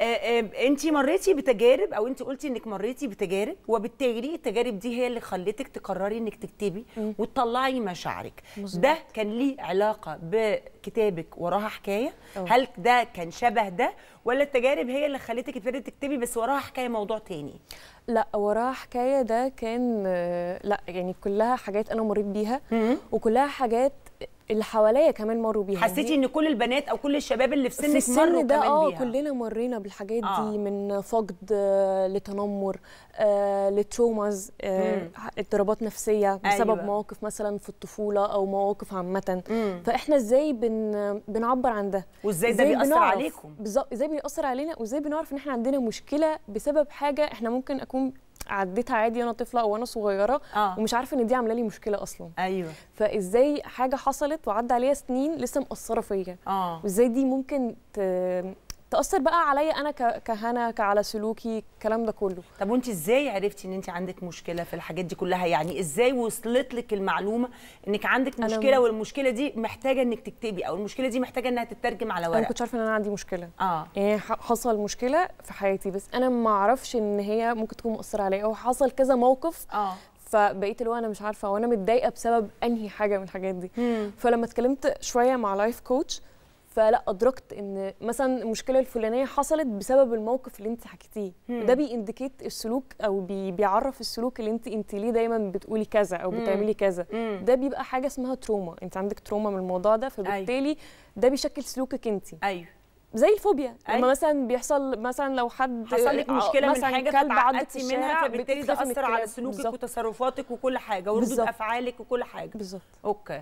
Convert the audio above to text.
آه، آه، انت مريتي بتجارب او انت قلتي انك مريتي بتجارب وبالتالي التجارب دي هي اللي خلتك تقرري انك تكتبي وتطلعي مشاعرك ده كان ليه علاقه بكتابك وراها حكايه أوه. هل ده كان شبه ده ولا التجارب هي اللي خلتك تبتدي تكتبي بس وراها حكايه موضوع تاني لا وراها حكايه ده كان آه، لا يعني كلها حاجات انا مريت بيها وكلها حاجات اللي حواليا كمان مروا بيها حسيتي يعني ان كل البنات او كل الشباب اللي في سنك في السن مروا ده كمان اه كلنا مرينا بالحاجات آه. دي من فقد آه، لتنمر آه لتروماز آه اضطرابات نفسيه بسبب أيوة. مواقف مثلا في الطفوله او مواقف عامه فاحنا ازاي بن بنعبر عن ده وازاي ده بيأثر عليكم بالظبط ازاي بيأثر علينا وازاي بنعرف ان احنا عندنا مشكله بسبب حاجه احنا ممكن اكون عديتها عادي وانا طفله وانا صغيره آه. ومش عارفه ان دي عامله لي مشكله اصلا ايوه فازاي حاجه حصلت وعدى عليها سنين لسه مأثره فيا آه. وازاي دي ممكن ت... تاثر بقى عليا انا كهنا كعلى سلوكي الكلام ده كله طب وانت ازاي عرفتي ان انت عندك مشكله في الحاجات دي كلها يعني ازاي وصلت لك المعلومه انك عندك مشكله أنا... والمشكله دي محتاجه انك تكتبي او المشكله دي محتاجه انها تترجم على ورق انا كنت عارفه ان انا عندي مشكله اه يعني حصل مشكله في حياتي بس انا ما اعرفش ان هي ممكن تكون مؤثره عليا او حصل كذا موقف اه فبقيت اللي هو انا مش عارفه وانا متضايقه بسبب انهي حاجه من الحاجات دي مم. فلما اتكلمت شويه مع لايف كوتش فلا ادركت ان مثلا المشكله الفلانيه حصلت بسبب الموقف اللي انت حكيتيه ده بيندكيت السلوك او بي بيعرف السلوك اللي انت انت ليه دايما بتقولي كذا او بتعملي كذا ده بيبقى حاجه اسمها تروما انت عندك تروما من الموضوع ده أيوه. فبالتالي ده بيشكل سلوكك انت ايوه زي الفوبيا أيوة. لما مثلا بيحصل مثلا لو حد حصل لك مشكله من حاجه عدت منها فبالتالي ده اثر على سلوكك بالزبط. وتصرفاتك وكل حاجه وردود افعالك وكل حاجه بالظبط اوكي